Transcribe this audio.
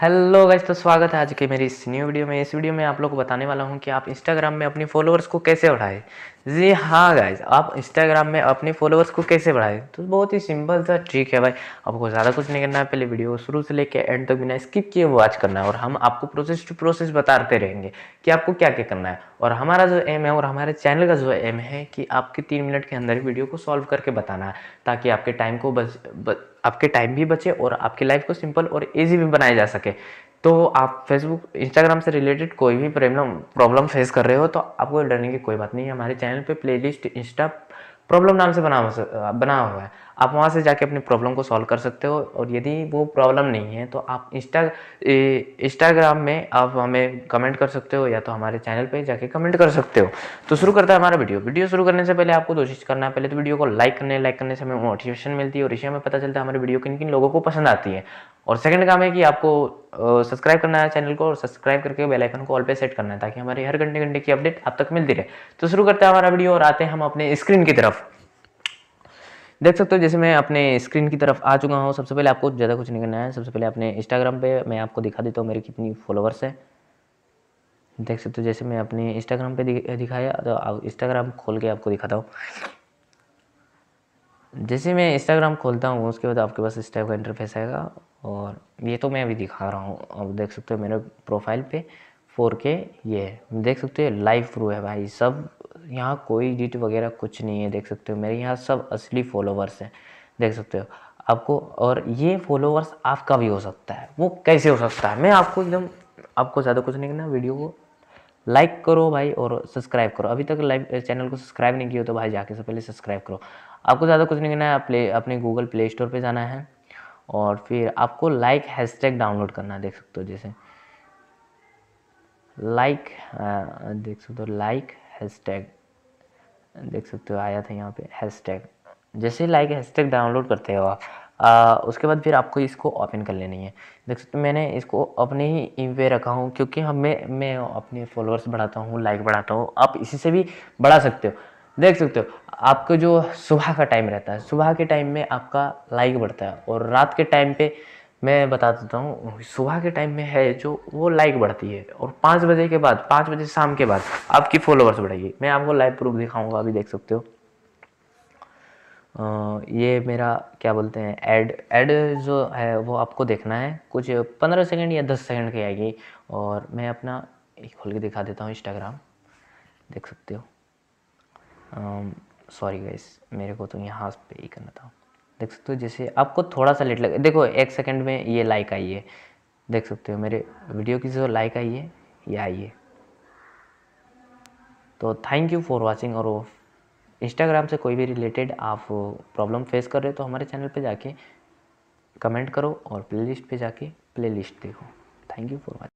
hello guys तो स्वागत है आज के मेरी इस न्यू वीडियो में इस वीडियो में आप लोग को बताने वाला हूँ कि आप इंस्टाग्राम में अपनी फॉलोअर्स को कैसे बढ़ाएं जी हाँ गाइज आप इंस्टाग्राम में अपने फॉलोअर्स को कैसे बढ़ाएं तो बहुत ही सिंपल सा ट्रिक है भाई आपको ज़्यादा कुछ नहीं करना है पहले वीडियो शुरू से लेकर एंड तक तो बिना स्किप किए वॉच करना है और हम आपको प्रोसेस टू प्रोसेस बताते रहेंगे कि आपको क्या क्या करना है और हमारा जो एम है और हमारे चैनल का जो एम है कि आपके तीन मिनट के अंदर वीडियो को सॉल्व करके बताना है ताकि आपके टाइम को बच, बच आपके टाइम भी बचे और आपकी लाइफ को सिंपल और ईजी भी बनाया जा सके तो आप फेसबुक इंस्टाग्राम से रिलेटेड कोई भी प्रॉब्लम प्रॉब्लम फेस कर रहे हो तो आपको डरने की कोई बात नहीं है हमारे चैनल पे प्लेलिस्ट इंस्टा प्रॉब्लम नाम से बना बना हुआ है आप वहाँ से जाके अपनी प्रॉब्लम को सॉल्व कर सकते हो और यदि वो प्रॉब्लम नहीं है तो आप इंस्टा इंस्टाग्राम में आप हमें कमेंट कर सकते हो या तो हमारे चैनल पे जाके कमेंट कर सकते हो तो शुरू करता है हमारा वीडियो वीडियो शुरू करने से पहले आपको दो चीज़ करना है पहले तो वीडियो को लाइक करने लाइक करने से हमें मोटिवेशन मिलती है और इसे हमें पता चलता है हमारे वीडियो किन किन लोगों को पसंद आती है और सेकंड काम है कि आपको सब्सक्राइब करना है चैनल को और सब्सक्राइब करके बेल आइकन को ऑल पे सेट करना है ताकि हमारे हर घंटे घंटे की अपडेट आप तक मिलती रहे तो शुरू करते हैं हमारा वीडियो और आते हैं हम अपने स्क्रीन की तरफ देख सकते हो जैसे मैं अपने स्क्रीन की तरफ आ चुका हूँ सबसे पहले आपको ज़्यादा कुछ नहीं करना है सबसे पहले अपने इंस्टाग्राम पे मैं आपको दिखा देता हूँ मेरे कितनी फॉलोअर्स है देख सकते हो जैसे मैं अपने इंस्टाग्राम पे दिखाया तो इंस्टाग्राम खोल के आपको दिखाता हूँ जैसे मैं इंस्टाग्राम खोलता हूँ उसके बाद आपके पास इस टाइप का इंटरफेस आएगा और ये तो मैं अभी दिखा रहा हूँ अब देख सकते हो मेरे प्रोफाइल पे 4K ये है देख सकते हो लाइव प्रूफ है भाई सब यहाँ कोई डिट वगैरह कुछ नहीं है देख सकते हो मेरे यहाँ सब असली फॉलोवर्स हैं देख सकते हो आपको और ये फॉलोवर्स आपका भी हो सकता है वो कैसे हो सकता है मैं आपको एकदम आपको ज़्यादा कुछ नहीं करना वीडियो को लाइक करो भाई और सब्सक्राइब करो अभी तक लाइव चैनल को सब्सक्राइब नहीं किया तो भाई जाके से पहले सब्सक्राइब करो आपको ज़्यादा कुछ नहीं करना है आप प्ले अपने गूगल प्ले स्टोर पर जाना है और फिर आपको लाइक हैशटैग डाउनलोड करना है देख सकते हो जैसे लाइक देख सकते हो लाइक हैशटैग देख सकते हो आया था यहाँ पे हैशटैग जैसे लाइक हैशटैग डाउनलोड करते हो आप आ, उसके बाद फिर आपको इसको ओपन कर लेनी है देख सकते हो मैंने इसको अपने ही ई पे रखा हूँ क्योंकि हमें मैं अपने फॉलोअर्स बढ़ाता हूँ लाइक बढ़ाता हूँ आप इसी से भी बढ़ा सकते हो देख सकते हो आपको जो सुबह का टाइम रहता है सुबह के टाइम में आपका लाइक बढ़ता है और रात के टाइम पे मैं बता देता हूँ सुबह के टाइम में है जो वो लाइक बढ़ती है और पाँच बजे के बाद पाँच बजे शाम के बाद आपकी फॉलोअर्स बढ़ेगी मैं आपको लाइव प्रूफ दिखाऊंगा अभी देख सकते हो आ, ये मेरा क्या बोलते हैं ऐड ऐड जो है वो आपको देखना है कुछ पंद्रह सेकेंड या दस सेकेंड की आएगी और मैं अपना खोल के दिखा देता हूँ इंस्टाग्राम देख सकते हो सॉरी um, गाइस मेरे को तो यहाँ पे ही करना था देख सकते हो जैसे आपको थोड़ा सा लेट लगे देखो एक सेकंड में ये लाइक आई है देख सकते हो मेरे वीडियो की जो लाइक आई है ये आई है तो थैंक यू फॉर वाचिंग और इंस्टाग्राम से कोई भी रिलेटेड आप प्रॉब्लम फेस कर रहे हो तो हमारे चैनल पर जाके कमेंट करो और लिस्ट पर जाके लिस्ट देखो थैंक यू फॉर वॉचिंग